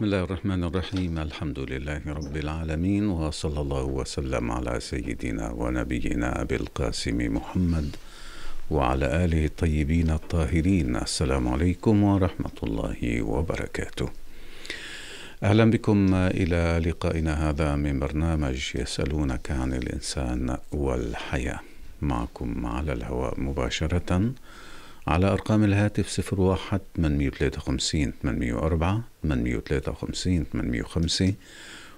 بسم الله الرحمن الرحيم الحمد لله رب العالمين وصلى الله وسلم على سيدنا ونبينا أبي القاسم محمد وعلى آله الطيبين الطاهرين السلام عليكم ورحمة الله وبركاته أهلا بكم إلى لقائنا هذا من برنامج يسألونك عن الإنسان والحياة معكم على الهواء مباشرة على أرقام الهاتف 01 853 804 853 805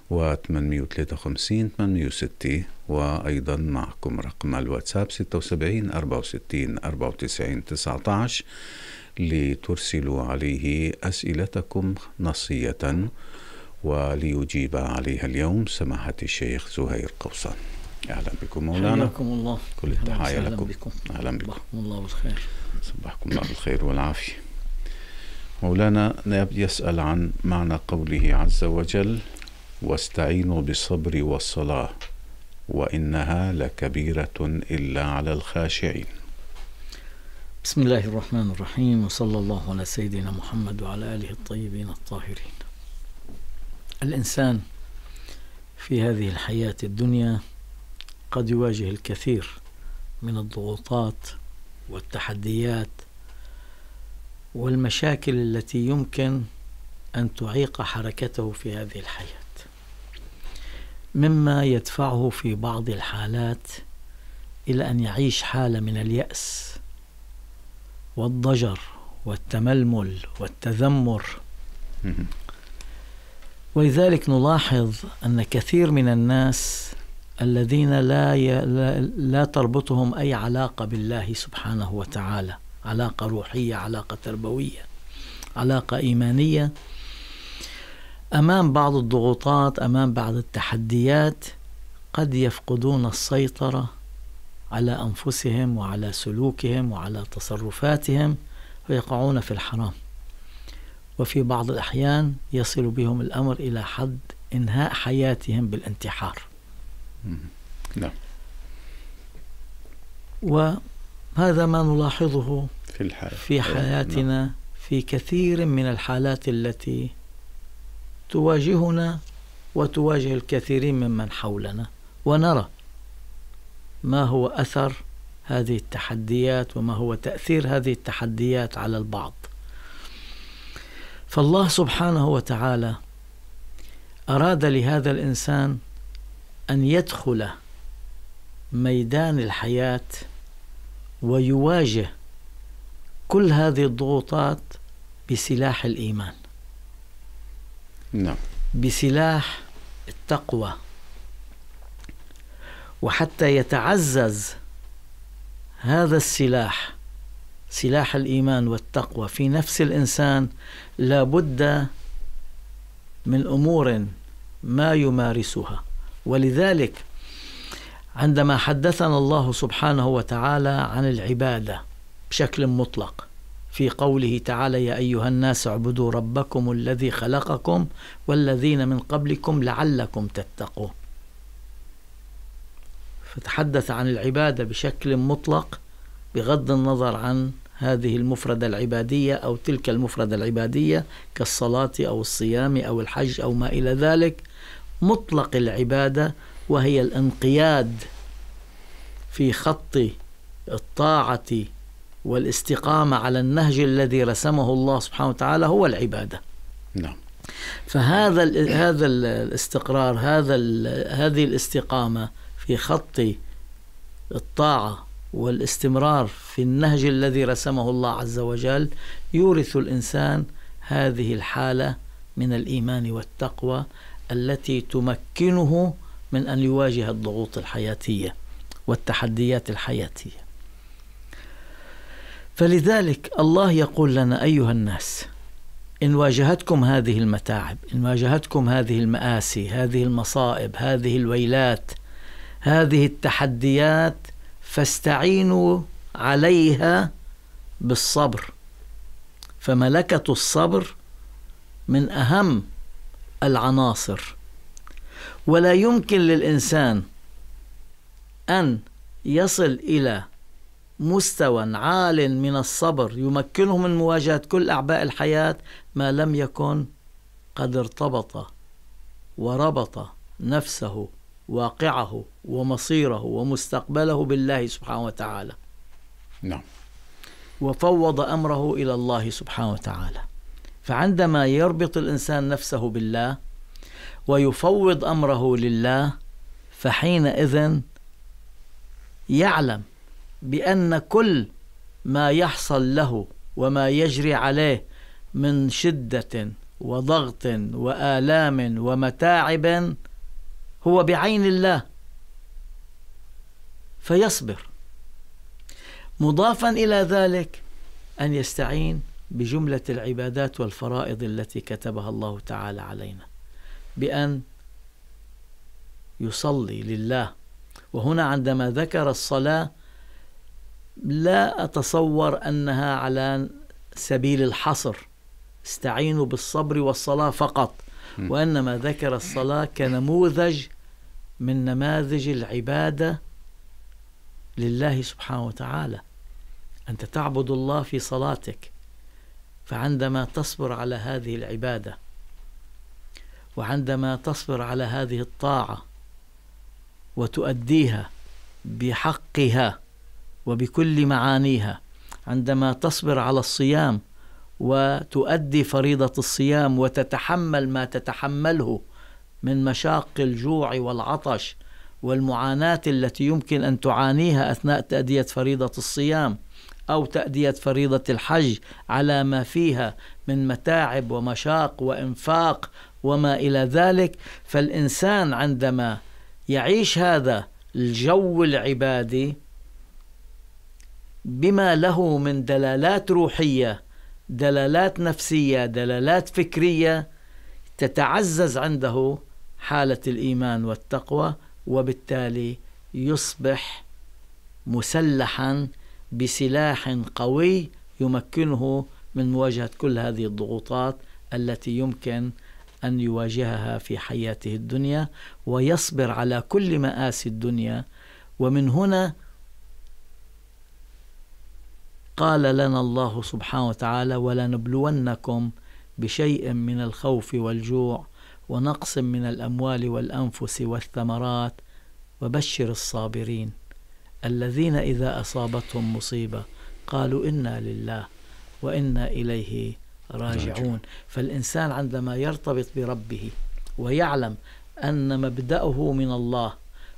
و 853 860 وأيضا معكم رقم الواتساب 76 64 94 19 لترسلوا عليه أسئلتكم نصية وليجيب عليها اليوم سماحة الشيخ زهير قوصان أهلا بكم مولانا حياكم الله كل التحايا لكم بكم. أهلا بكم الله بالخير صباحكم الله بالخير والعافية مولانا يسأل عن معنى قوله عز وجل واستعينوا بالصبر والصلاة وإنها لكبيرة إلا على الخاشعين بسم الله الرحمن الرحيم وصلى الله على سيدنا محمد وعلى آله الطيبين الطاهرين الإنسان في هذه الحياة الدنيا قد يواجه الكثير من الضغوطات والتحديات والمشاكل التي يمكن أن تعيق حركته في هذه الحياة مما يدفعه في بعض الحالات إلى أن يعيش حالة من اليأس والضجر والتململ والتذمر ولذلك نلاحظ أن كثير من الناس الذين لا ي... لا, لا تربطهم اي علاقه بالله سبحانه وتعالى علاقه روحيه علاقه تربويه علاقه ايمانيه امام بعض الضغوطات امام بعض التحديات قد يفقدون السيطره على انفسهم وعلى سلوكهم وعلى تصرفاتهم ويقعون في الحرام وفي بعض الاحيان يصل بهم الامر الى حد انهاء حياتهم بالانتحار نعم وهذا ما نلاحظه في, الحياة. في حياتنا نعم. في كثير من الحالات التي تواجهنا وتواجه الكثيرين ممن حولنا ونرى ما هو اثر هذه التحديات وما هو تاثير هذه التحديات على البعض فالله سبحانه وتعالى اراد لهذا الانسان أن يدخل ميدان الحياة ويواجه كل هذه الضغوطات بسلاح الإيمان نعم بسلاح التقوى وحتى يتعزز هذا السلاح سلاح الإيمان والتقوى في نفس الإنسان لابد من أمور ما يمارسها ولذلك عندما حدثنا الله سبحانه وتعالى عن العباده بشكل مطلق في قوله تعالى يا ايها الناس اعبدوا ربكم الذي خلقكم والذين من قبلكم لعلكم تتقون فتحدث عن العباده بشكل مطلق بغض النظر عن هذه المفردة العبادية أو تلك المفردة العبادية كالصلاة أو الصيام أو الحج أو ما إلى ذلك مطلق العبادة وهي الانقياد في خط الطاعة والاستقامة على النهج الذي رسمه الله سبحانه وتعالى هو العبادة نعم فهذا هذا الاستقرار هذا هذه الاستقامة في خط الطاعة والاستمرار في النهج الذي رسمه الله عز وجل يورث الإنسان هذه الحالة من الإيمان والتقوى التي تمكنه من ان يواجه الضغوط الحياتيه والتحديات الحياتيه. فلذلك الله يقول لنا ايها الناس ان واجهتكم هذه المتاعب، ان واجهتكم هذه المآسي، هذه المصائب، هذه الويلات، هذه التحديات فاستعينوا عليها بالصبر. فملكه الصبر من اهم العناصر ولا يمكن للإنسان أن يصل إلى مستوى عال من الصبر يمكنه من مواجهة كل أعباء الحياة ما لم يكن قد ارتبط وربط نفسه واقعه ومصيره ومستقبله بالله سبحانه وتعالى نعم وفوض أمره إلى الله سبحانه وتعالى فعندما يربط الانسان نفسه بالله ويفوض امره لله فحينئذ يعلم بان كل ما يحصل له وما يجري عليه من شده وضغط والام ومتاعب هو بعين الله فيصبر مضافا الى ذلك ان يستعين بجمله العبادات والفرائض التي كتبها الله تعالى علينا بان يصلي لله وهنا عندما ذكر الصلاه لا اتصور انها على سبيل الحصر استعينوا بالصبر والصلاه فقط وانما ذكر الصلاه كنموذج من نماذج العباده لله سبحانه وتعالى انت تعبد الله في صلاتك فعندما تصبر على هذه العباده وعندما تصبر على هذه الطاعه وتؤديها بحقها وبكل معانيها عندما تصبر على الصيام وتؤدي فريضه الصيام وتتحمل ما تتحمله من مشاق الجوع والعطش والمعاناه التي يمكن ان تعانيها اثناء تاديه فريضه الصيام أو تأدية فريضة الحج على ما فيها من متاعب ومشاق وإنفاق وما إلى ذلك فالإنسان عندما يعيش هذا الجو العبادي بما له من دلالات روحيه دلالات نفسيه دلالات فكريه تتعزز عنده حاله الايمان والتقوى وبالتالي يصبح مسلحا بسلاح قوي يمكنه من مواجهه كل هذه الضغوطات التي يمكن ان يواجهها في حياته الدنيا ويصبر على كل ماسي الدنيا ومن هنا قال لنا الله سبحانه وتعالى ولنبلونكم بشيء من الخوف والجوع ونقص من الاموال والانفس والثمرات وبشر الصابرين الذين إذا أصابتهم مصيبة قالوا إنا لله وإنا إليه راجعون فالإنسان عندما يرتبط بربه ويعلم أن مبدأه من الله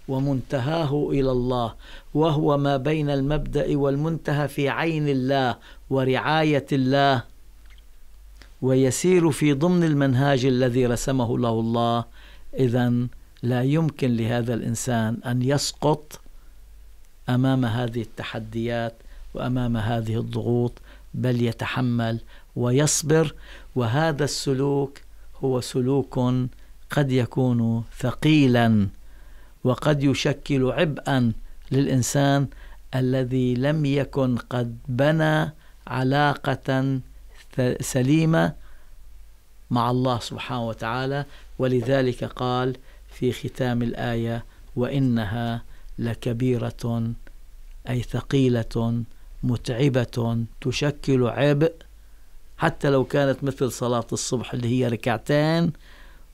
ومنتهاه إلى الله وهو ما بين المبدأ والمنتهى في عين الله ورعاية الله ويسير في ضمن المنهاج الذي رسمه له الله إذا لا يمكن لهذا الإنسان أن يسقط امام هذه التحديات وامام هذه الضغوط بل يتحمل ويصبر وهذا السلوك هو سلوك قد يكون ثقيلا وقد يشكل عبئا للانسان الذي لم يكن قد بنى علاقه سليمه مع الله سبحانه وتعالى ولذلك قال في ختام الايه وانها لكبيرة أي ثقيلة متعبة تشكل عبء حتى لو كانت مثل صلاة الصبح اللي هي ركعتين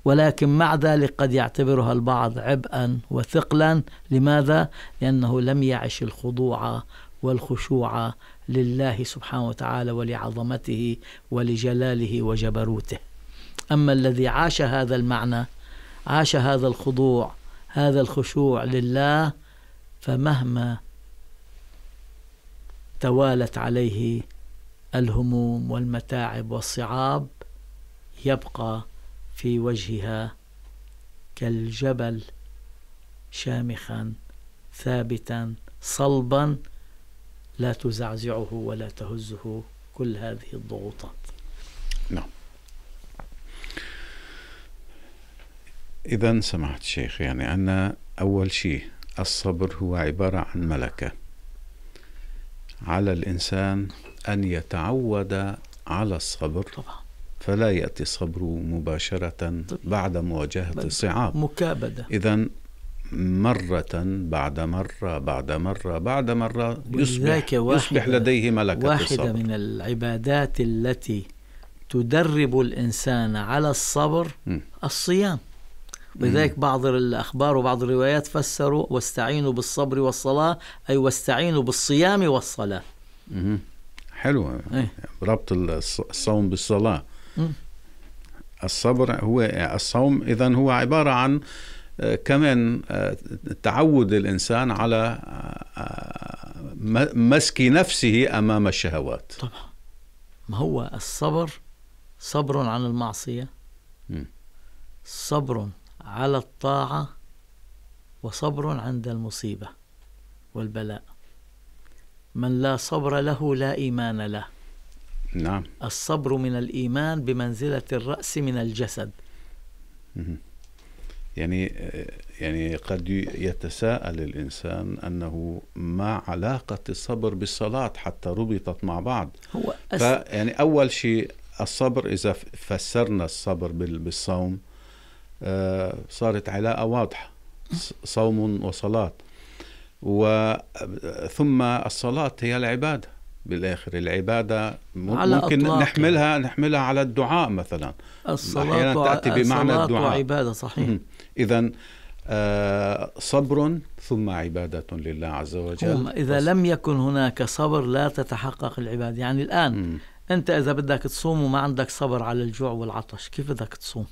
ولكن مع ذلك قد يعتبرها البعض عبئا وثقلا لماذا؟ لأنه لم يعش الخضوع والخشوع لله سبحانه وتعالى ولعظمته ولجلاله وجبروته أما الذي عاش هذا المعنى عاش هذا الخضوع هذا الخشوع لله فمهما توالت عليه الهموم والمتاعب والصعاب يبقى في وجهها كالجبل شامخا ثابتا صلبا لا تزعزعه ولا تهزه كل هذه الضغوطات نعم إذا سمحت شيخ يعني أن أول شيء الصبر هو عبارة عن ملكة على الإنسان أن يتعود على الصبر طبعا فلا يأتي الصبر مباشرة بعد مواجهة الصعاب مكابدة إذا مرة بعد مرة بعد مرة بعد مرة يصبح, يصبح لديه ملكة واحدة الصبر واحدة من العبادات التي تدرب الإنسان على الصبر م. الصيام ولذلك بعض الأخبار وبعض الروايات فسروا واستعينوا بالصبر والصلاة أي واستعينوا بالصيام والصلاة اها حلو أيه؟ ربط الصوم بالصلاة مم. الصبر هو الصوم إذا هو عبارة عن آه، كمان آه، تعود الإنسان على آه، مسك نفسه أمام الشهوات طبعا ما هو الصبر صبر عن المعصية م. صبر على الطاعة وصبر عند المصيبة والبلاء من لا صبر له لا إيمان له نعم الصبر من الإيمان بمنزلة الرأس من الجسد يعني يعني قد يتساءل الإنسان أنه ما علاقة الصبر بالصلاة حتى ربطت مع بعض هو أس... يعني أول شيء الصبر إذا فسرنا الصبر بالصوم آه، صارت علاقة واضحة صوم وصلاة ثم الصلاة هي العبادة بالآخر العبادة ممكن على نحملها نحملها على الدعاء مثلا الصلاة أحيانا تأتي بمعنى الدعاء وعبادة صحيح إذا آه، صبر ثم عبادة لله عز وجل إذا لم يكن هناك صبر لا تتحقق العبادة يعني الآن م. أنت إذا بدك تصوم وما عندك صبر على الجوع والعطش كيف بدك تصوم؟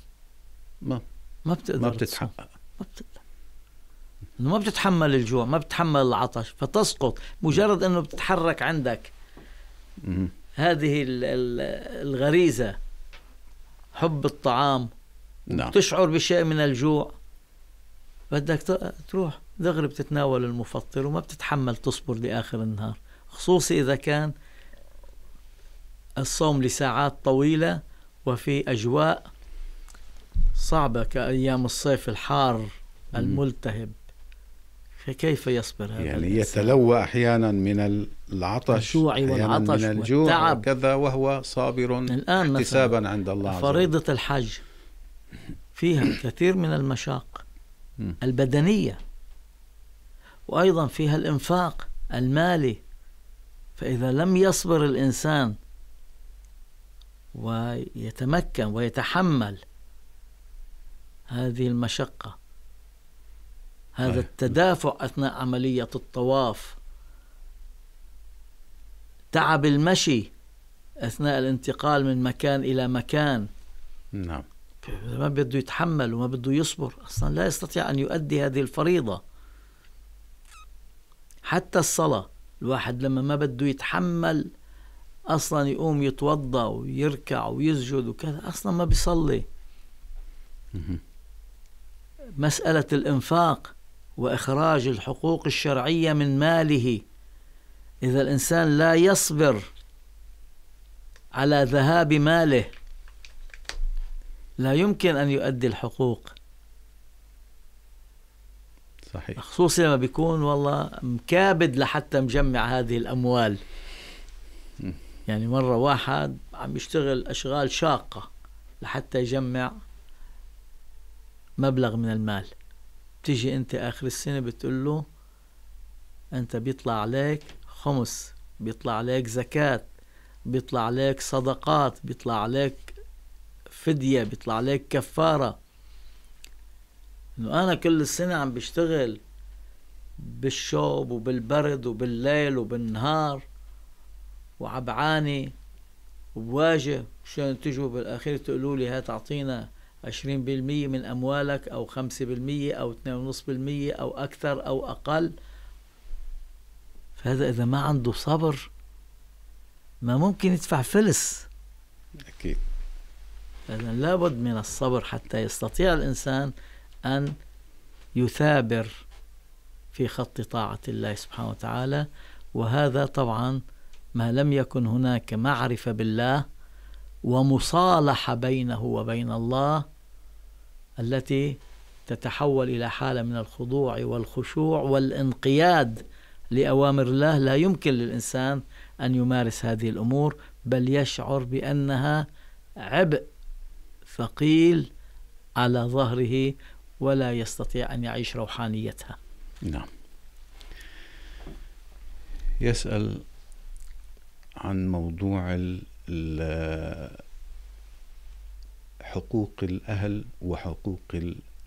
ما ما بتقدر ما بتتحمل ما بتقدر ما بتتحمل الجوع ما بتتحمل العطش فتسقط مجرد انه بتتحرك عندك هذه الغريزه حب الطعام نعم تشعر بشيء من الجوع بدك تروح دغري بتتناول المفطر وما بتتحمل تصبر لاخر النهار خصوصي اذا كان الصوم لساعات طويله وفي اجواء صعبة كأيام الصيف الحار الملتهب فكيف يصبر هذا يعني يتلوى أحيانا من العطش والعطش من الجوع والتعب وكذا وهو صابر الآن احتسابا عند الله فريضة الحج فيها كثير من المشاق البدنية وأيضا فيها الإنفاق المالي فإذا لم يصبر الإنسان ويتمكن ويتحمل هذه المشقة هذا التدافع أثناء عملية الطواف تعب المشي أثناء الانتقال من مكان إلى مكان نعم ما بده يتحمل وما بده يصبر أصلا لا يستطيع أن يؤدي هذه الفريضة حتى الصلاة الواحد لما ما بده يتحمل أصلا يقوم يتوضأ ويركع ويسجد وكذا أصلا ما بيصلي مسألة الإنفاق وإخراج الحقوق الشرعية من ماله إذا الإنسان لا يصبر على ذهاب ماله لا يمكن أن يؤدي الحقوق صحيح خصوصا لما بيكون والله مكابد لحتى مجمع هذه الأموال يعني مرة واحد عم يشتغل أشغال شاقة لحتى يجمع مبلغ من المال بتيجي انت اخر السنة بتقول له انت بيطلع عليك خمس بيطلع عليك زكاة بيطلع عليك صدقات بيطلع عليك فدية بيطلع عليك كفارة انه انا كل السنة عم بشتغل بالشوب وبالبرد وبالليل وبالنهار وعبعاني وبواجه عشان تجوا بالاخير تقولوا لي هات اعطينا 20% من أموالك أو 5% أو 2.5% أو أكثر أو أقل فهذا إذا ما عنده صبر ما ممكن يدفع فلس أكيد إذا لابد من الصبر حتى يستطيع الإنسان أن يثابر في خط طاعة الله سبحانه وتعالى وهذا طبعا ما لم يكن هناك معرفة بالله ومصالحه بينه وبين الله التي تتحول الى حاله من الخضوع والخشوع والانقياد لاوامر الله لا يمكن للانسان ان يمارس هذه الامور بل يشعر بانها عبء ثقيل على ظهره ولا يستطيع ان يعيش روحانيتها. نعم. يسال عن موضوع حقوق الأهل وحقوق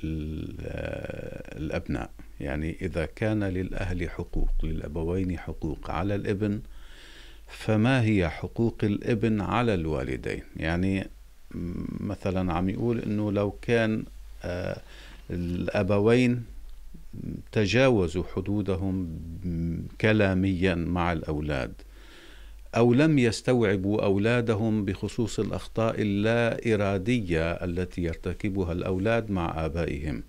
الأبناء يعني إذا كان للأهل حقوق للأبوين حقوق على الابن فما هي حقوق الابن على الوالدين يعني مثلا عم يقول أنه لو كان آه، الأبوين تجاوزوا حدودهم كلاميا مع الأولاد أو لم يستوعبوا أولادهم بخصوص الأخطاء اللا إرادية التي يرتكبها الأولاد مع آبائهم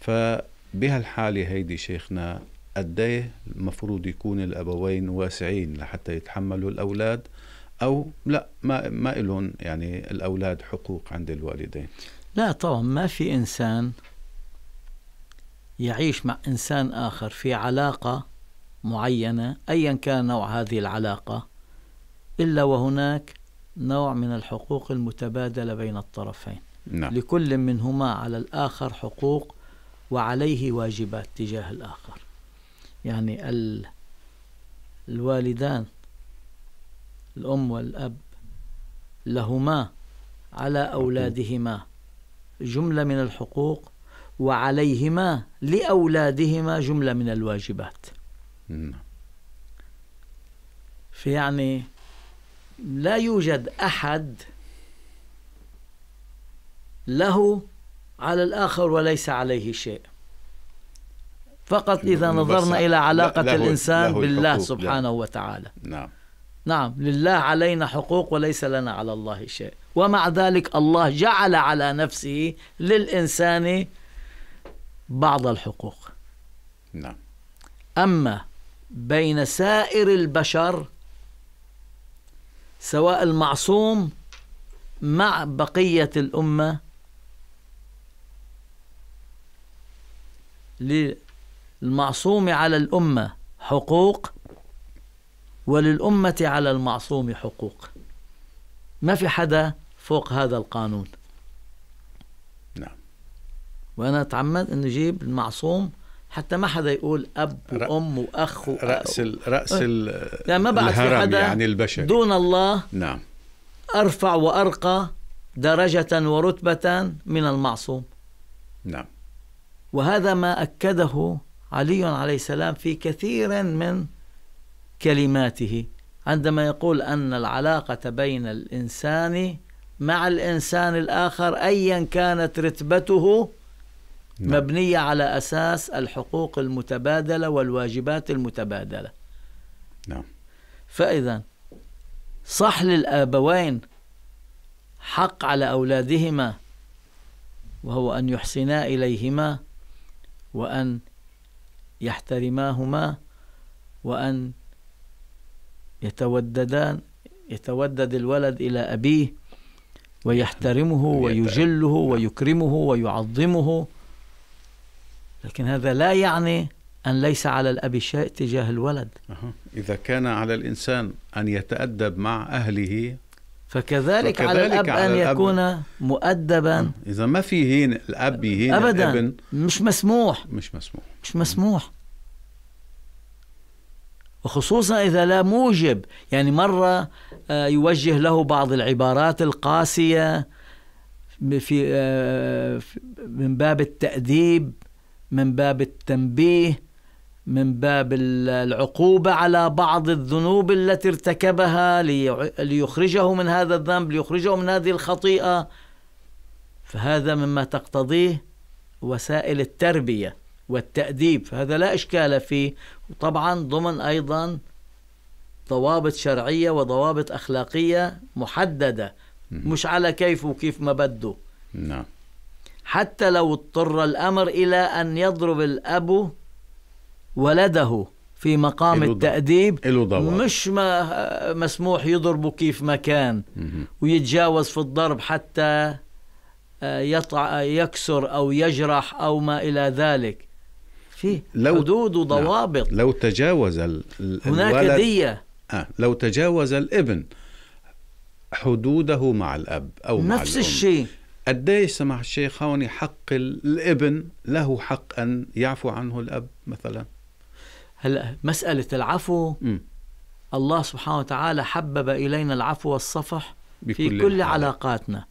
فبهالحالة هيدي شيخنا قديه المفروض يكون الأبوين واسعين لحتى يتحملوا الأولاد أو لا ما, ما لهم يعني الأولاد حقوق عند الوالدين لا طبعا ما في إنسان يعيش مع إنسان آخر في علاقة معينة أيا كان نوع هذه العلاقة إلا وهناك نوع من الحقوق المتبادلة بين الطرفين نعم. لكل منهما على الآخر حقوق وعليه واجبات تجاه الآخر يعني ال... الوالدان الأم والأب لهما على أولادهما جملة من الحقوق وعليهما لأولادهما جملة من الواجبات نعم. في يعني لا يوجد أحد له على الآخر وليس عليه شيء فقط إذا نظرنا إلى علاقة له الإنسان له بالله سبحانه له. وتعالى نعم نعم لله علينا حقوق وليس لنا على الله شيء ومع ذلك الله جعل على نفسه للإنسان بعض الحقوق نعم أما بين سائر البشر سواء المعصوم مع بقية الأمة للمعصوم على الأمة حقوق وللأمة على المعصوم حقوق ما في حدا فوق هذا القانون نعم وأنا أتعمد أن أجيب المعصوم حتى ما حدا يقول اب وام واخ راس الـ راس أه. الـ لا يعني ما بعد في حدا يعني دون الله نعم ارفع وارقى درجه ورتبه من المعصوم نعم وهذا ما اكده علي عليه السلام في كثير من كلماته عندما يقول ان العلاقه بين الانسان مع الانسان الاخر ايا كانت رتبته نعم. مبنية على أساس الحقوق المتبادلة والواجبات المتبادلة نعم فإذا صح للآبوين حق على أولادهما وهو أن يحسنا إليهما وأن يحترماهما وأن يتوددان يتودد الولد إلى أبيه ويحترمه ويجله نعم. ويكرمه ويعظمه لكن هذا لا يعني أن ليس على الأب شيء تجاه الولد إذا كان على الإنسان أن يتأدب مع أهله فكذلك, فكذلك على الأب على أن الأب يكون مؤدبا إذا ما في هين الأب يهين أبدا الابن مش مسموح مش مسموح مش مسموح وخصوصا إذا لا موجب يعني مرة آه، يوجه له بعض العبارات القاسية في آه، من باب التأديب من باب التنبيه من باب العقوبة على بعض الذنوب التي ارتكبها ليخرجه من هذا الذنب ليخرجه من هذه الخطيئة فهذا مما تقتضيه وسائل التربية والتأديب فهذا لا إشكال فيه وطبعا ضمن أيضا ضوابط شرعية وضوابط أخلاقية محددة مش على كيف وكيف ما بده نعم حتى لو اضطر الأمر إلى أن يضرب الأب ولده في مقام إلو التأديب إلو مش ما مسموح يضربه كيف ما كان ويتجاوز في الضرب حتى آه، يطع يكسر أو يجرح أو ما إلى ذلك في حدود نعم. وضوابط لو تجاوز هناك دية آه. لو تجاوز الابن حدوده مع الأب أو نفس مع الأم. الشيء قديش سمح الشيخ هون حق الابن له حق أن يعفو عنه الأب مثلا هلأ مسألة العفو م. الله سبحانه وتعالى حبب إلينا العفو والصفح في كل الحالة. علاقاتنا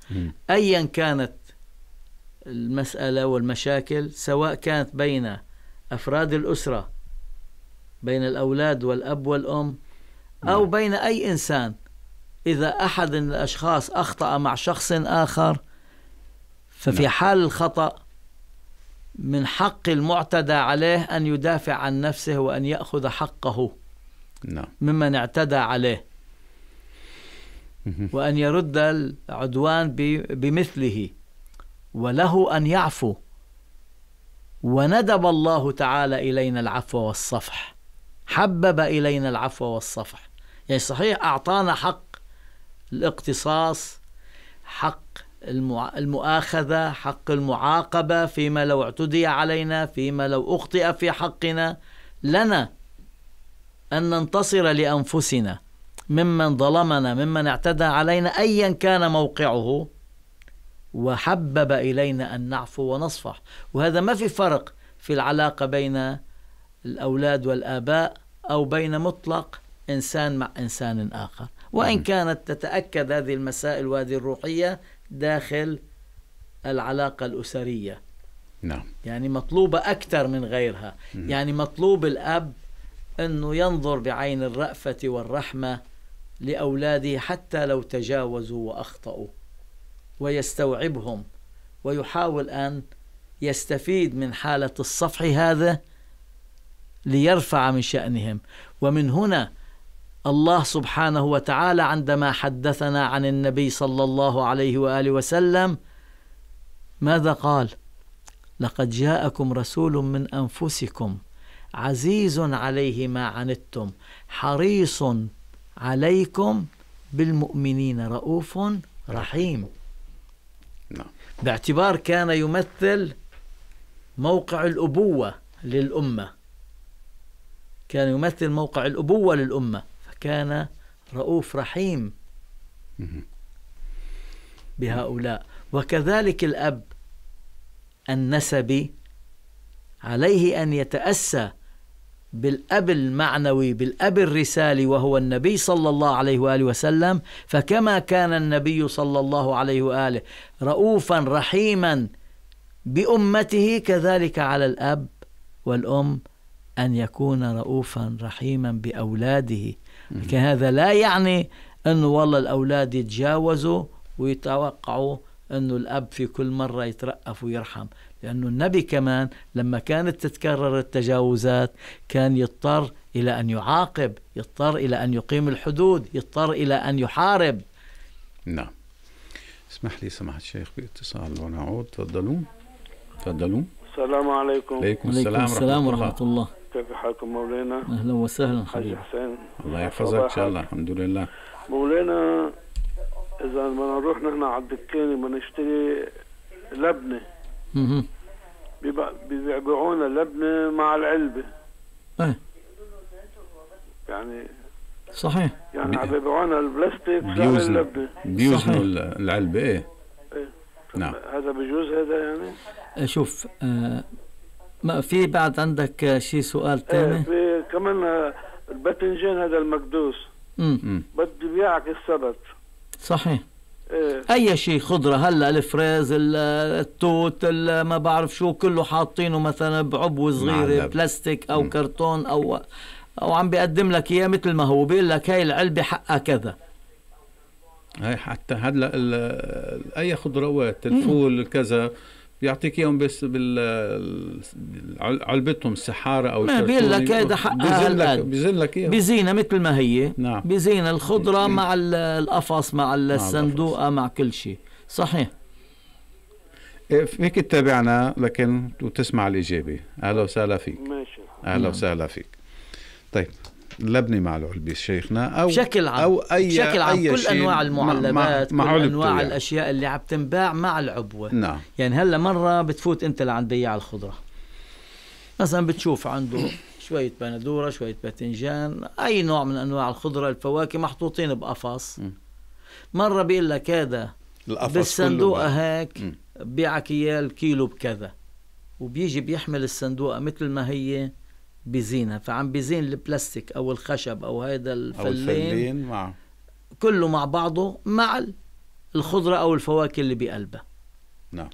أيا كانت المسألة والمشاكل سواء كانت بين أفراد الأسرة بين الأولاد والأب والأم أو نعم. بين أي إنسان إذا أحد من الأشخاص أخطأ مع شخص آخر ففي نعم. حال الخطأ من حق المعتدى عليه أن يدافع عن نفسه وأن يأخذ حقه نعم. ممن اعتدى عليه وأن يرد العدوان بمثله وله أن يعفو وندب الله تعالى إلينا العفو والصفح حبب إلينا العفو والصفح يعني صحيح أعطانا حق الاقتصاص حق المؤاخذة حق المعاقبة فيما لو اعتدي علينا فيما لو أخطئ في حقنا لنا أن ننتصر لأنفسنا ممن ظلمنا ممن اعتدى علينا أيا كان موقعه وحبب إلينا أن نعفو ونصفح وهذا ما في فرق في العلاقة بين الأولاد والآباء أو بين مطلق انسان مع انسان اخر وان كانت تتاكد هذه المسائل وهذه الروحيه داخل العلاقه الاسريه نعم يعني مطلوبه اكثر من غيرها يعني مطلوب الاب انه ينظر بعين الرافه والرحمه لاولاده حتى لو تجاوزوا واخطاوا ويستوعبهم ويحاول ان يستفيد من حاله الصفح هذا ليرفع من شأنهم ومن هنا الله سبحانه وتعالى عندما حدثنا عن النبي صلى الله عليه واله وسلم ماذا قال لقد جاءكم رسول من انفسكم عزيز عليه ما عنتم حريص عليكم بالمؤمنين رؤوف رحيم نعم. باعتبار كان يمثل موقع الابوه للامه كان يمثل موقع الابوه للامه كان رؤوف رحيم بهؤلاء وكذلك الأب النسبي عليه أن يتأسى بالأب المعنوي بالأب الرسالي وهو النبي صلى الله عليه وآله وسلم فكما كان النبي صلى الله عليه وآله رؤوفا رحيما بأمته كذلك على الأب والأم أن يكون رؤوفا رحيما بأولاده لكن هذا لا يعني أنه والله الأولاد يتجاوزوا ويتوقعوا أنه الأب في كل مرة يترأف ويرحم لأنه النبي كمان لما كانت تتكرر التجاوزات كان يضطر إلى أن يعاقب يضطر إلى أن يقيم الحدود يضطر إلى أن يحارب نعم اسمح لي سماحة الشيخ باتصال ونعود تفضلوا تفضلوا السلام عليكم وعليكم السلام, السلام ورحمة الله, ورحمة الله. كيف حالكم مولانا؟ اهلا وسهلا حبيبي حاج حسين الله يحفظك ان شاء الله الحمد لله مولانا اذا بدنا نروح نحن على الدكان بدنا نشتري لبنه اها بيبيعونا لبنه مع العلبه ايه يعني صحيح يعني عم بيبيعونا البلاستيك بيوزنوا بيوزنوا العلبه ايه ايه نعم هذا بجوز هذا يعني إيه، شوف آه ما في بعد عندك شيء سؤال ثاني؟ إيه، في كمان آه، الباذنجان هذا المكدوس امم يبيعك بيعك السبت صحيح إيه. اي شيء خضره هلا الفريز التوت ما بعرف شو كله حاطينه مثلا بعبوه صغيره بلاستيك او مم. كرتون او او عم بيقدم لك اياه مثل ما هو بيقول لك هاي العلبه حقها كذا هاي حتى هلا اي خضروات الفول كذا بيعطيك اياهم بس بال علبتهم السحاره او ما بيقول لك هذا حقها الان بيزن لك اياهم بزينه مثل ما هي نعم بزينه الخضره مع القفص مع الصندوقه مع, مع كل شيء صحيح إيه، فيك تتابعنا لكن وتسمع الاجابه اهلا وسهلا فيك ماشي اهلا نعم. وسهلا فيك طيب لبني مع العلبي شيخنا او بشكل عام او اي بشكل عام أي كل شيء انواع المعلبات مع كل انواع يعني. الاشياء اللي عم تنباع مع العبوه نعم يعني هلا مره بتفوت انت لعند بياع الخضره مثلا بتشوف عنده شوية بندورة شوية باذنجان أي نوع من أنواع الخضرة الفواكه محطوطين بقفص مرة بيقول لك هذا القفص بالصندوق هيك بيعك إياه الكيلو بكذا وبيجي بيحمل الصندوقة مثل ما هي بزينها فعم بزين البلاستيك او الخشب او هذا الفلين, أو الفلين مع كله مع بعضه مع الخضره او الفواكه اللي بقلبها نعم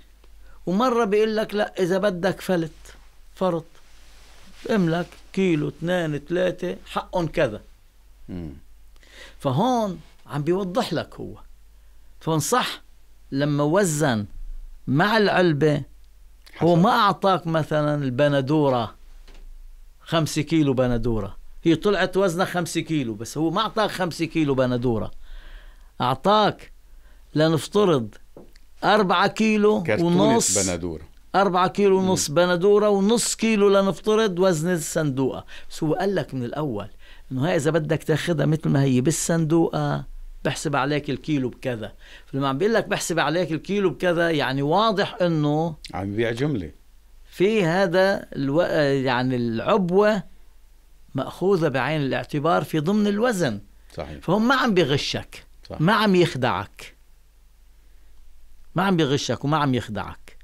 ومره بيقول لك لا اذا بدك فلت فرط املك كيلو اثنين ثلاثه حقهم كذا مم. فهون عم بيوضح لك هو فهون صح لما وزن مع العلبه حسن. هو ما اعطاك مثلا البندوره خمسة كيلو بندورة هي طلعت وزنها خمسة كيلو بس هو ما أعطاك خمسة كيلو بندورة أعطاك لنفترض أربعة كيلو ونص بندورة أربعة كيلو ونص بندورة ونص كيلو لنفترض وزن الصندوقة بس هو قال لك من الأول إنه هاي إذا بدك تاخدها مثل ما هي بالصندوقة بحسب عليك الكيلو بكذا فلما عم بيقول لك بحسب عليك الكيلو بكذا يعني واضح انه عم بيع جمله في هذا الو... يعني العبوة مأخوذة بعين الاعتبار في ضمن الوزن صحيح. فهم ما عم بيغشك صح. ما عم يخدعك ما عم بيغشك وما عم يخدعك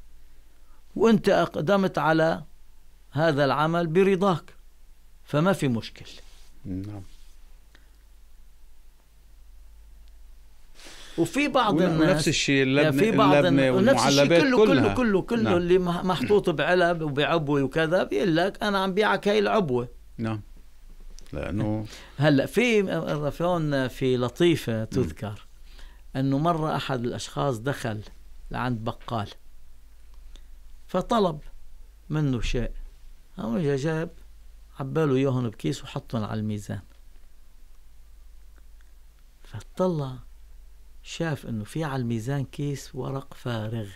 وانت اقدمت على هذا العمل برضاك فما في مشكل نعم وفي بعض الناس نفس الشيء اللبنه يعني بعض ونفس الشيء كله كله كله كله نعم. اللي محطوط بعلب وبعبوه وكذا بيقول لك انا عم بيعك هاي العبوه نعم لانه هلا في هون في لطيفه تذكر انه مره احد الاشخاص دخل لعند بقال فطلب منه شيء قام جاب عباله اياهم بكيس وحطهم على الميزان فطلع شاف انه في على الميزان كيس ورق فارغ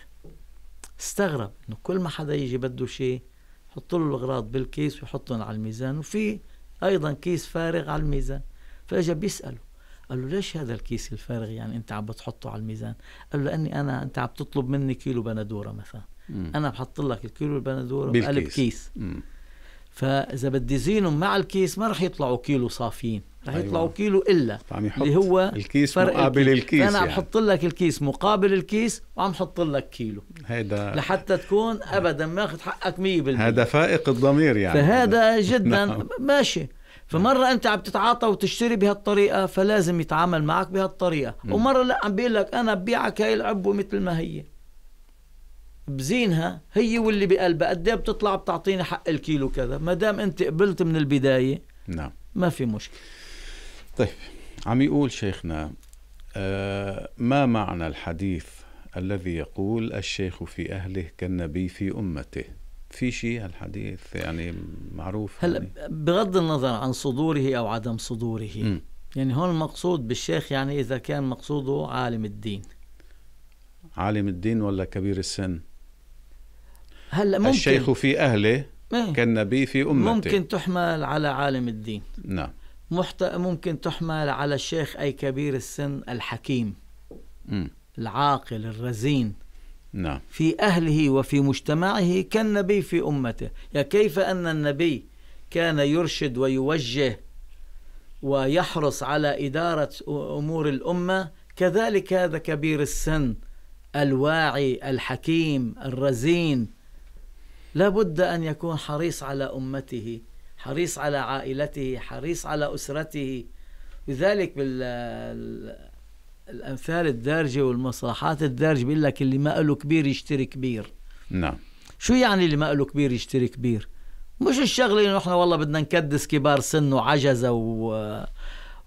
استغرب انه كل ما حدا يجي بده شيء حط له الاغراض بالكيس ويحطهم على الميزان وفي ايضا كيس فارغ على الميزان فاجا بيساله قال له ليش هذا الكيس الفارغ يعني انت عم بتحطه على الميزان قال له لاني انا انت عم تطلب مني كيلو بندوره مثلا مم. انا بحط لك الكيلو البندوره بقلب كيس مم. فاذا بدي زينهم مع الكيس ما رح يطلعوا كيلو صافيين رح أيوة. يطلعوا كيلو الا اللي هو الكيس فرق مقابل الكيس, الكيس انا عم يعني. حط لك الكيس مقابل الكيس وعم حط لك كيلو هيدا لحتى تكون ابدا ماخذ حقك 100% هذا فائق الضمير يعني فهذا جدا نعم. ماشي فمرة أنت عم تتعاطى وتشتري بهالطريقة فلازم يتعامل معك بهالطريقة، ومرة لا عم بيقول لك أنا ببيعك هاي العبوة مثل ما هي. بزينها هي واللي بقلبها قد ايه بتطلع بتعطيني حق الكيلو كذا ما دام انت قبلت من البدايه نعم ما في مشكله طيب عم يقول شيخنا آه ما معنى الحديث الذي يقول الشيخ في اهله كالنبي في امته في شيء الحديث يعني معروف هلا يعني. بغض النظر عن صدوره او عدم صدوره م. يعني هون المقصود بالشيخ يعني اذا كان مقصوده عالم الدين عالم الدين ولا كبير السن هلا ممكن الشيخ في اهله إيه؟ كالنبي في امته ممكن تحمل على عالم الدين نعم محت... ممكن تحمل على الشيخ اي كبير السن الحكيم م. العاقل الرزين نعم في اهله وفي مجتمعه كالنبي في امته يا كيف ان النبي كان يرشد ويوجه ويحرص على اداره امور الامه كذلك هذا كبير السن الواعي الحكيم الرزين لابد أن يكون حريص على أمته حريص على عائلته حريص على أسرته لذلك بالأمثال الدارجة والمصاحات الدارجة بيقول لك اللي ما له كبير يشتري كبير نعم شو يعني اللي ما له كبير يشتري كبير مش الشغلة انه احنا والله بدنا نكدس كبار سن وعجزة و...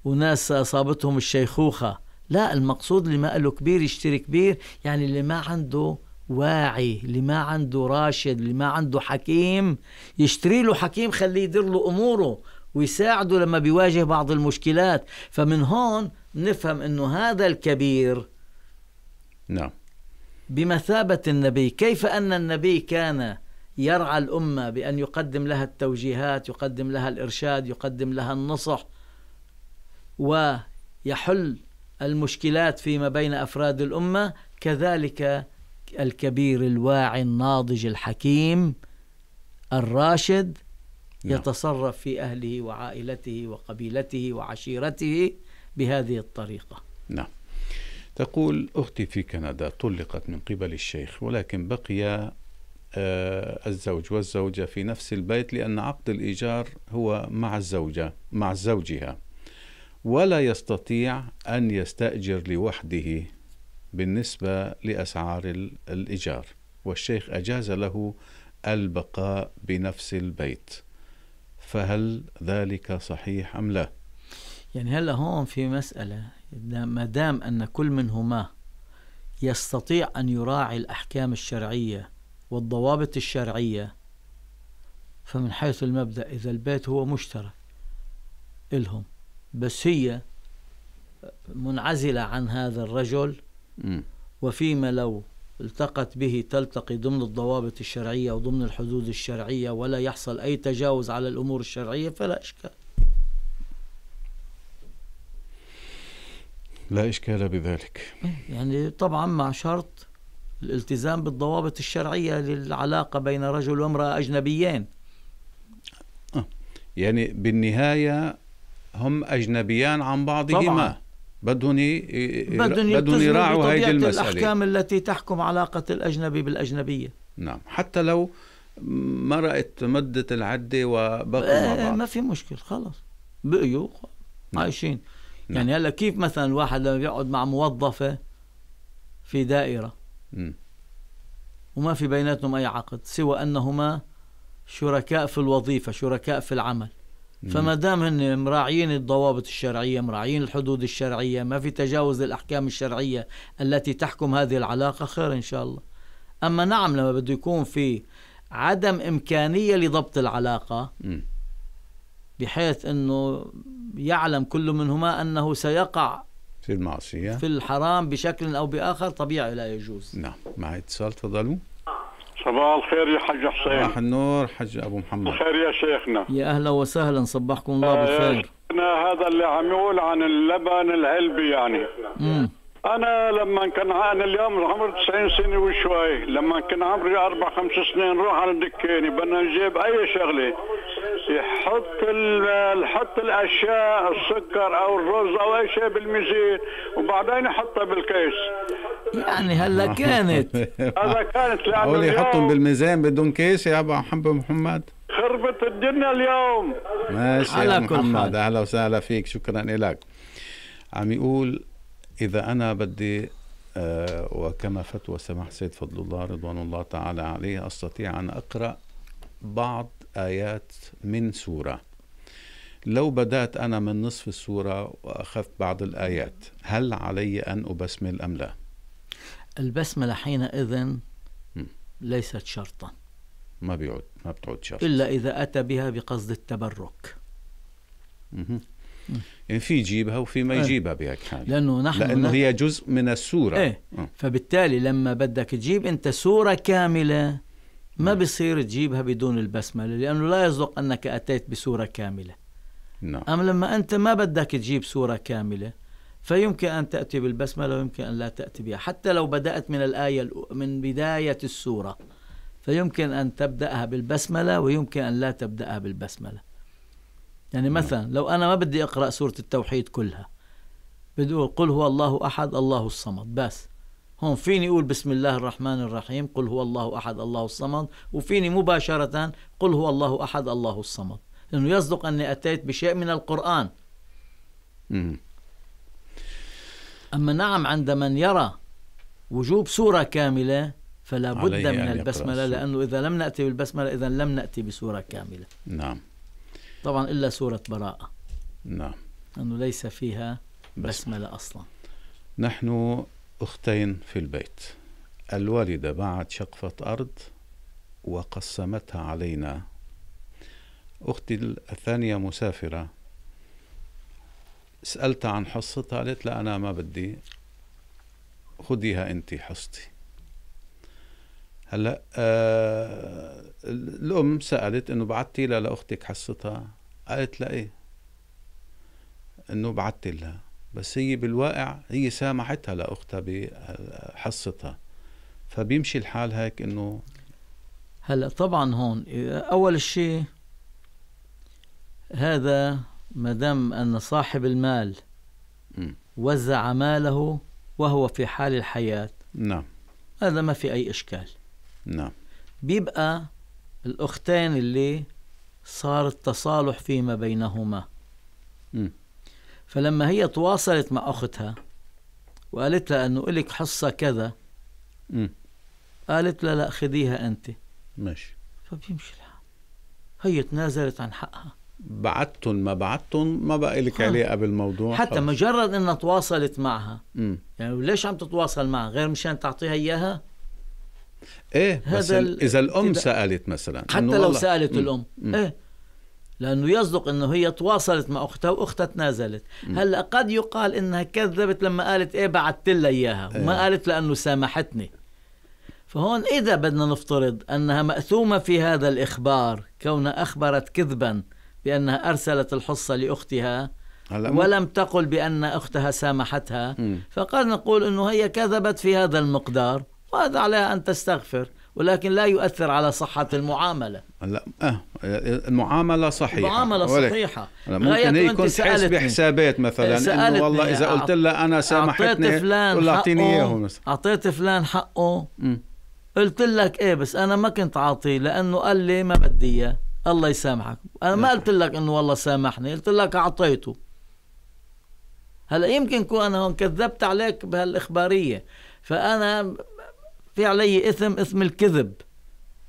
وناس اصابتهم الشيخوخة لا المقصود اللي ما له كبير يشتري كبير يعني اللي ما عنده واعي اللي ما عنده راشد اللي ما عنده حكيم يشتري له حكيم خليه يدير له اموره ويساعده لما بيواجه بعض المشكلات فمن هون نفهم انه هذا الكبير نعم بمثابة النبي كيف أن النبي كان يرعى الأمة بأن يقدم لها التوجيهات يقدم لها الإرشاد يقدم لها النصح ويحل المشكلات فيما بين أفراد الأمة كذلك الكبير الواعي الناضج الحكيم الراشد نعم. يتصرف في أهله وعائلته وقبيلته وعشيرته بهذه الطريقة نعم تقول أختي في كندا طلقت من قبل الشيخ ولكن بقي آه، الزوج والزوجة في نفس البيت لأن عقد الإيجار هو مع الزوجة مع زوجها ولا يستطيع أن يستأجر لوحده بالنسبة لأسعار الإيجار والشيخ أجاز له البقاء بنفس البيت فهل ذلك صحيح أم لا؟ يعني هلا هون في مسألة ما دام أن كل منهما يستطيع أن يراعي الأحكام الشرعية والضوابط الشرعية فمن حيث المبدأ إذا البيت هو مشترك إلهم بس هي منعزلة عن هذا الرجل وفيما لو التقت به تلتقي ضمن الضوابط الشرعية وضمن الحدود الشرعية ولا يحصل أي تجاوز على الأمور الشرعية فلا إشكال لا إشكال بذلك يعني طبعا مع شرط الالتزام بالضوابط الشرعية للعلاقة بين رجل وامرأة أجنبيين آه. يعني بالنهاية هم أجنبيان عن بعضهما طبعا بدهم بدهم يراعوا هذه المسألة الأحكام التي تحكم علاقة الأجنبي بالأجنبية نعم حتى لو مرقت مدة العدة وبقوا مع إيه، إيه، بعض ما في مشكلة خلص بقيوا نعم. عايشين نعم. يعني هلا كيف مثلا الواحد لما بيقعد مع موظفة في دائرة م. وما في بيناتهم أي عقد سوى أنهما شركاء في الوظيفة شركاء في العمل فما دام هن مراعيين الضوابط الشرعيه مراعيين الحدود الشرعيه ما في تجاوز الاحكام الشرعيه التي تحكم هذه العلاقه خير ان شاء الله اما نعم لما بده يكون في عدم امكانيه لضبط العلاقه بحيث انه يعلم كل منهما انه سيقع في المعصيه في الحرام بشكل او باخر طبيعي لا يجوز نعم معي اتصال تفضلوا صباح الخير يا حج حسين صباح النور حج ابو محمد الخير يا شيخنا يا اهلا وسهلا صبحكم الله آه، بالخير انا هذا اللي عم يقول عن اللبن العلبي يعني انا لما كان انا اليوم عمري 90 سنه وشوي لما كان عمري اربع خمس سنين روح على الدكانه بدنا نجيب اي شغله يحط يحط الاشياء السكر او الرز او اي شيء بالميزان وبعدين يحطها بالكيس يعني هلا كانت هلا كانت لانه هول يحطهم بالميزان بدون كيس يا ابو محمد محمد خربت الدنيا اليوم ماشي يا محمد اهلا وسهلا فيك شكرا لك عم يقول إذا أنا بدي آه، وكما فتوى سماح سيد فضل الله رضوان الله تعالى عليه أستطيع أن أقرأ بعض آيات من سورة لو بدأت أنا من نصف السورة وأخذت بعض الآيات هل علي أن أبسمل أم لا؟ البسملة حينئذ ليست شرطا ما بيعود ما بتعود شرط إلا إذا أتى بها بقصد التبرك يعني في يجيبها وفي ما إيه. يجيبها بهيك حال لانه نحن لانه هي جزء من السوره ايه آه. فبالتالي لما بدك تجيب انت سوره كامله ما نعم. بصير تجيبها بدون البسمله لانه لا يصدق انك اتيت بسوره كامله نعم اما لما انت ما بدك تجيب سوره كامله فيمكن ان تاتي بالبسمله ويمكن ان لا تاتي بها حتى لو بدات من الايه من بدايه السوره فيمكن ان تبداها بالبسمله ويمكن ان لا تبداها بالبسمله يعني نعم. مثلا لو أنا ما بدي أقرأ سورة التوحيد كلها بدي أقول قل هو الله أحد الله الصمد بس هون فيني أقول بسم الله الرحمن الرحيم قل هو الله أحد الله الصمد وفيني مباشرة قل هو الله أحد الله الصمد لأنه يصدق أني أتيت بشيء من القرآن أما نعم عند من يرى وجوب سورة كاملة فلا بد من البسملة لأنه إذا لم نأتي بالبسملة إذا لم نأتي بسورة كاملة نعم طبعا إلا سورة براءة نعم أنه ليس فيها بسملة أصلا نحن أختين في البيت الوالدة باعت شقفة أرض وقسمتها علينا أختي الثانية مسافرة سألتها عن حصتها قالت لا أنا ما بدي خديها أنت حصتي هلا آه الأم سألت إنه بعتي لأختك حصتها قالت لا ايه انه بعثت لها بس هي بالواقع هي سامحتها لاختها بحصتها فبيمشي الحال هيك انه هلا طبعا هون اول شيء هذا ما دام ان صاحب المال وزع ماله وهو في حال الحياه نعم هذا ما في اي اشكال نعم بيبقى الاختين اللي صار التصالح فيما بينهما م. فلما هي تواصلت مع أختها وقالت لها أنه إلك حصة كذا م. قالت لها لا خديها أنت ماشي فبيمشي الحال هي تنازلت عن حقها بعدتن ما بعتن ما بقى لك علاقه بالموضوع حتى خلص. مجرد انها تواصلت معها م. يعني ليش عم تتواصل معها غير مشان تعطيها اياها ايه هذا اذا الام سالت مثلا حتى لو سالت مم. الام مم. ايه لانه يصدق انه هي تواصلت مع اختها واختها تنازلت هلا قد يقال انها كذبت لما قالت ايه بعثت لها اياها إيه. وما قالت لانه سامحتني فهون اذا بدنا نفترض انها ماثومه في هذا الاخبار كونها اخبرت كذبا بانها ارسلت الحصه لاختها ولم تقل بان اختها سامحتها مم. فقد نقول انه هي كذبت في هذا المقدار وهذا عليها أن تستغفر ولكن لا يؤثر على صحة المعاملة لا آه. المعاملة صحيحة المعاملة صحيحة ممكن يكون تحس بحسابات مثلا إنه والله إذا قلت لها أنا سامحتني فلان أعطيني إياه أعطيت فلان حقه م. قلت لك إيه بس أنا ما كنت عاطيه لأنه قال لي ما بدي إياه الله يسامحك أنا ما قلت لك إنه والله سامحني قلت لك أعطيته هلا يمكن كون أنا هون كذبت عليك بهالإخبارية فأنا في علي إثم إثم الكذب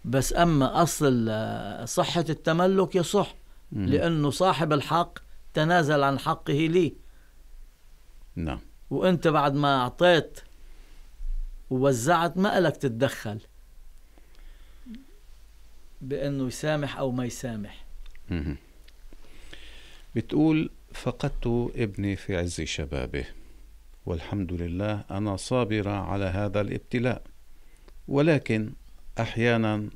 بس أما أصل آه، صحة التملك يصح لأنه صاحب الحق تنازل عن حقه لي نعم وأنت بعد ما أعطيت ووزعت ما لك تتدخل بأنه يسامح أو ما يسامح بتقول فقدت ابني في عز شبابه والحمد لله أنا صابرة على هذا الابتلاء ولكن احيانا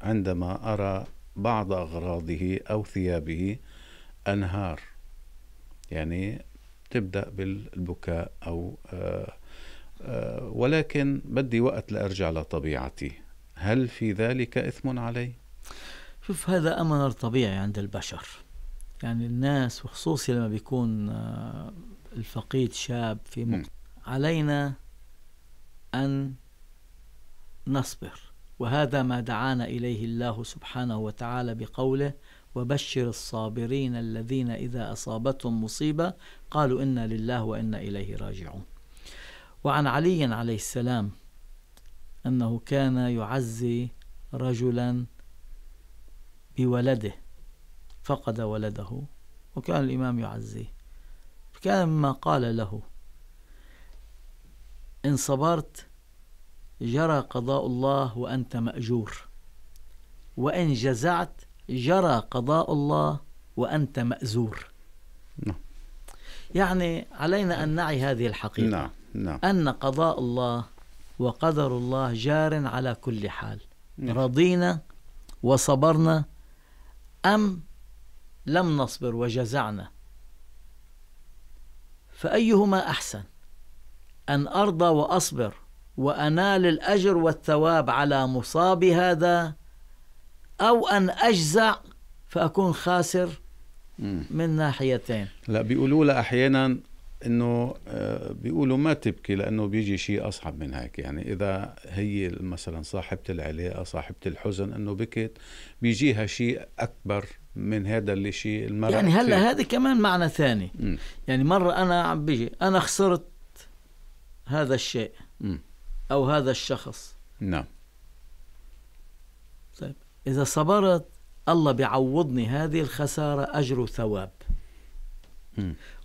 عندما ارى بعض اغراضه او ثيابه انهار يعني تبدا بالبكاء او آآ آه، آآ آه، ولكن بدي وقت لارجع لطبيعتي هل في ذلك اثم علي شوف هذا امر طبيعي عند البشر يعني الناس وخصوصي لما بيكون آه، الفقيد شاب في مقت... علينا ان نصبر وهذا ما دعانا اليه الله سبحانه وتعالى بقوله وبشر الصابرين الذين اذا اصابتهم مصيبه قالوا انا لله وانا اليه راجعون وعن علي عليه السلام انه كان يعزي رجلا بولده فقد ولده وكان الامام يعزيه كان مما قال له ان صبرت جرى قضاء الله وأنت مأجور وإن جزعت جرى قضاء الله وأنت مأزور نعم يعني علينا أن نعي هذه الحقيقة نعم نعم أن قضاء الله وقدر الله جار على كل حال نعم. رضينا وصبرنا أم لم نصبر وجزعنا فأيهما أحسن أن أرضى وأصبر وانال الاجر والثواب على مصابي هذا او ان اجزع فاكون خاسر من ناحيتين لا بيقولوا لها احيانا انه آه، بيقولوا ما تبكي لانه بيجي شيء اصعب من هيك يعني اذا هي مثلا صاحبه العلاقه صاحبه الحزن انه بكت بيجيها شيء اكبر من هذا اللي شيء المرأة يعني هلا هذه كمان معنى ثاني م. يعني مره انا عم بيجي انا خسرت هذا الشيء م. أو هذا الشخص نعم طيب إذا صبرت الله بيعوضني هذه الخسارة أجر وثواب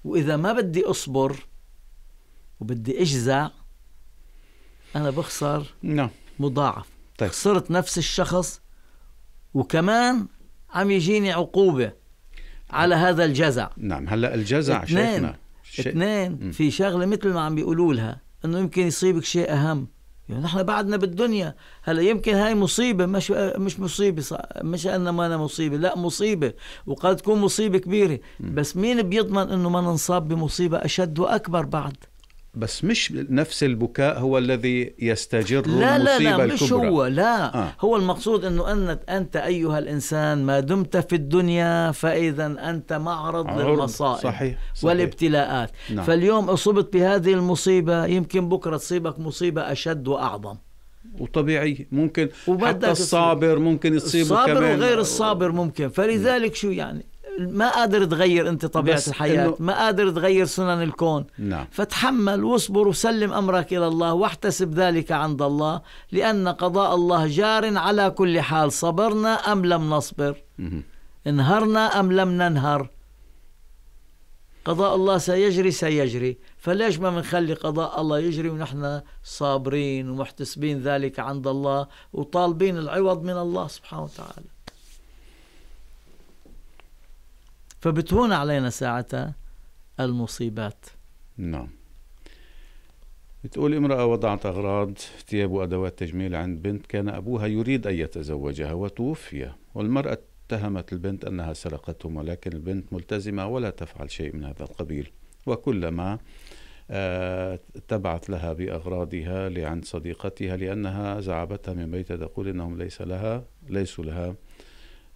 وإذا ما بدي أصبر وبدي أجزع أنا بخسر نعم مضاعف طيب. خسرت نفس الشخص وكمان عم يجيني عقوبة على هذا الجزع نعم هلا الجزع اثنين شيخنا اثنين في شغلة مثل ما عم بيقولوا لها انه يمكن يصيبك شيء اهم يعني نحن بعدنا بالدنيا هلا يمكن هاي مصيبة مش مش مصيبة صح. مش أنا ما أنا مصيبة لا مصيبة وقد تكون مصيبة كبيرة بس مين بيضمن إنه ما ننصاب بمصيبة أشد وأكبر بعد بس مش نفس البكاء هو الذي يستجر لا المصيبة لا لا مش الكبرى. هو لا آه. هو المقصود انه انت أنت أيها الإنسان ما دمت في الدنيا فإذا أنت معرض للمصائب صحيح. صحيح. والابتلاءات نعم. فاليوم أصبت بهذه المصيبة يمكن بكرة تصيبك مصيبة أشد وأعظم وطبيعي ممكن حتى الصابر ممكن يصيبه الصابر كمان الصابر وغير الصابر ممكن فلذلك شو يعني ما قادر تغير انت طبيعه الحياه إنه... ما قادر تغير سنن الكون نعم. فتحمل واصبر وسلم امرك الى الله واحتسب ذلك عند الله لان قضاء الله جار على كل حال صبرنا ام لم نصبر مه. انهرنا ام لم ننهر قضاء الله سيجري سيجري فليش ما بنخلي قضاء الله يجري ونحن صابرين ومحتسبين ذلك عند الله وطالبين العوض من الله سبحانه وتعالى فبتهون علينا ساعتها المصيبات نعم بتقول امرأة وضعت أغراض ثياب وأدوات تجميل عند بنت كان أبوها يريد أن يتزوجها وتوفي والمرأة اتهمت البنت أنها سرقتهم ولكن البنت ملتزمة ولا تفعل شيء من هذا القبيل وكلما آه، تبعث لها بأغراضها لعند صديقتها لأنها زعبتها من بيتها تقول إنهم ليس لها ليسوا لها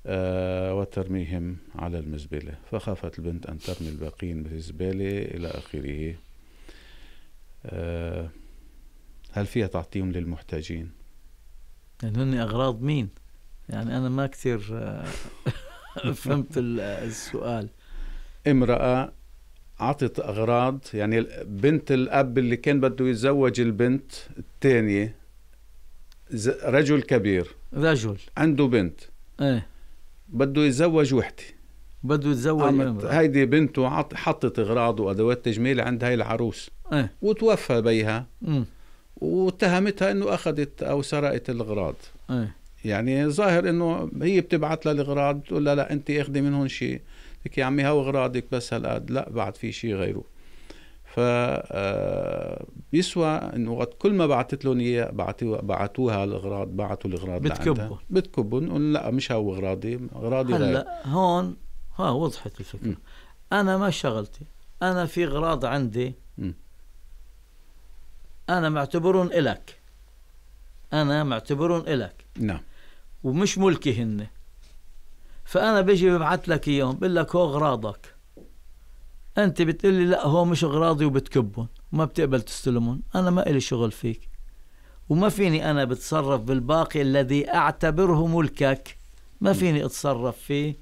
آه، وترميهم على المزبلة فخافت البنت أن ترمي الباقين بالزبالة إلى آخره آه، هل فيها تعطيهم للمحتاجين؟ يعني هن أغراض مين؟ يعني أنا ما كثير آه، فهمت السؤال امرأة عطت أغراض يعني بنت الأب اللي كان بده يتزوج البنت الثانية رجل كبير رجل عنده بنت ايه بده يتزوج وحده بده يتزوج هيدي بنته حطت اغراض وادوات تجميل عند هاي العروس ايه؟ وتوفى بيها مم. واتهمتها انه اخذت او سرقت الاغراض ايه؟ يعني ظاهر انه هي بتبعت لها الاغراض بتقول لها لا انت اخذي منهم شيء لك يا عمي هو اغراضك بس هالقد لا بعد في شيء غيره ف بيسوى آه، انه وقت كل ما بعثت لهم اياه بعتوها الاغراض بعتوا الاغراض بتكبوا بتكبوا نقول لا مش هو اغراضي اغراضي هلا هون ها وضحت الفكره م. انا ما شغلتي انا في اغراض عندي م. انا معتبرون الك انا معتبرون الك نعم ومش ملكي هن فانا بيجي ببعث لك اياهم بقول لك هو اغراضك انت بتقلي لا هو مش اغراضي وبتكبهم وما بتقبل تستلمهم انا ما إلي شغل فيك وما فيني انا بتصرف بالباقي الذي اعتبره ملكك ما فيني اتصرف فيه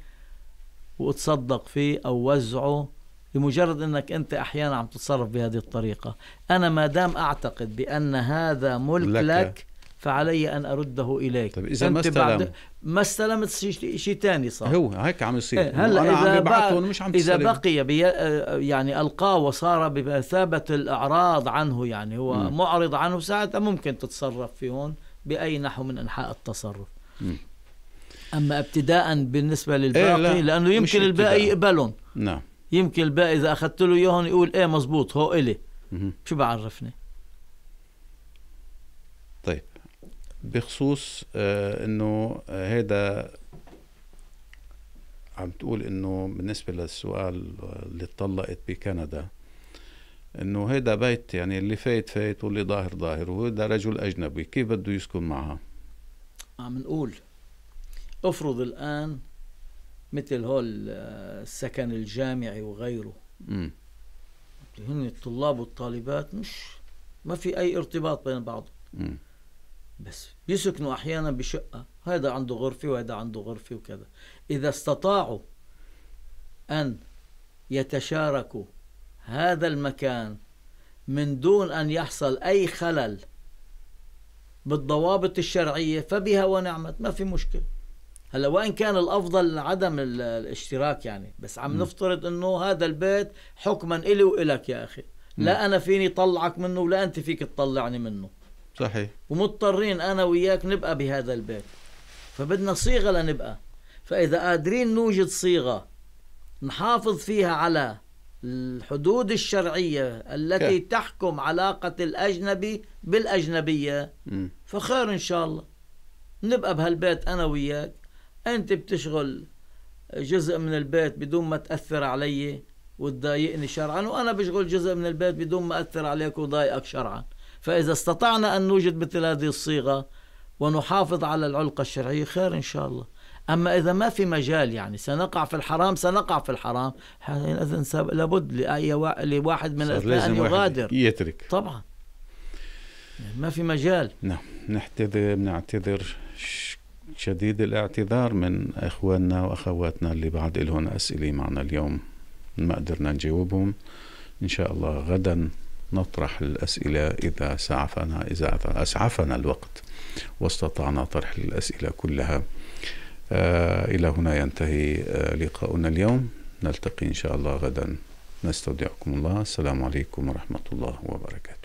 واتصدق فيه او وزعه لمجرد انك انت احيانا عم تتصرف بهذه الطريقه انا ما دام اعتقد بان هذا ملك لك, لك فعلي أن أرده إليك طيب إذا ما استلم ما استلمت شيء ثاني صار هو هيك عم يصير إيه هلا إذا عم بقى مش عم إذا بقي بي آه، يعني ألقاه وصار بمثابة الإعراض عنه يعني هو م. معرض عنه ساعتها ممكن تتصرف في هون بأي نحو من أنحاء التصرف م. أما ابتداء بالنسبة إيه، للباقي إيه لا. لأنه يمكن الباقي يقبلهم نعم يمكن الباقي إذا أخذت له إياهم يقول إيه مزبوط هو إلي شو بعرفني طيب بخصوص آه، انه هذا آه، عم تقول انه بالنسبه للسؤال اللي اتطلقت بكندا انه هيدا بيت يعني اللي فايت فايت واللي ظاهر ظاهر وهذا رجل اجنبي كيف بده يسكن معها عم نقول افرض الان مثل هول آه، السكن الجامعي وغيره امم هن الطلاب والطالبات مش ما في اي ارتباط بين بعض امم بس بيسكنوا احيانا بشقه هذا عنده غرفه وهذا عنده غرفه وكذا اذا استطاعوا ان يتشاركوا هذا المكان من دون ان يحصل اي خلل بالضوابط الشرعيه فبها ونعمت ما في مشكله هلا وان كان الافضل عدم الاشتراك يعني بس عم م. نفترض انه هذا البيت حكما الي والك يا اخي م. لا انا فيني طلعك منه ولا انت فيك تطلعني منه صحيح ومضطرين انا وياك نبقى بهذا البيت فبدنا صيغه لنبقى فاذا قادرين نوجد صيغه نحافظ فيها على الحدود الشرعيه التي كه. تحكم علاقه الاجنبي بالاجنبيه م. فخير ان شاء الله نبقى بهالبيت انا وياك انت بتشغل جزء من البيت بدون ما تاثر علي وتضايقني شرعا وانا بشغل جزء من البيت بدون ما اثر عليك وضايقك شرعا فإذا استطعنا أن نوجد مثل هذه الصيغة ونحافظ على العلقة الشرعية خير إن شاء الله أما إذا ما في مجال يعني سنقع في الحرام سنقع في الحرام حينئذ لابد لأي وا... لواحد من أن يغادر يترك طبعا يعني ما في مجال نعم نحتذر نعتذر شديد الاعتذار من إخواننا وأخواتنا اللي بعد لهم أسئلة معنا اليوم ما قدرنا نجاوبهم إن شاء الله غدا نطرح الأسئلة إذا سعفنا إذا أسعفنا الوقت واستطعنا طرح الأسئلة كلها آه، إلى هنا ينتهي آه، لقاؤنا اليوم نلتقي إن شاء الله غدا نستودعكم الله السلام عليكم ورحمة الله وبركاته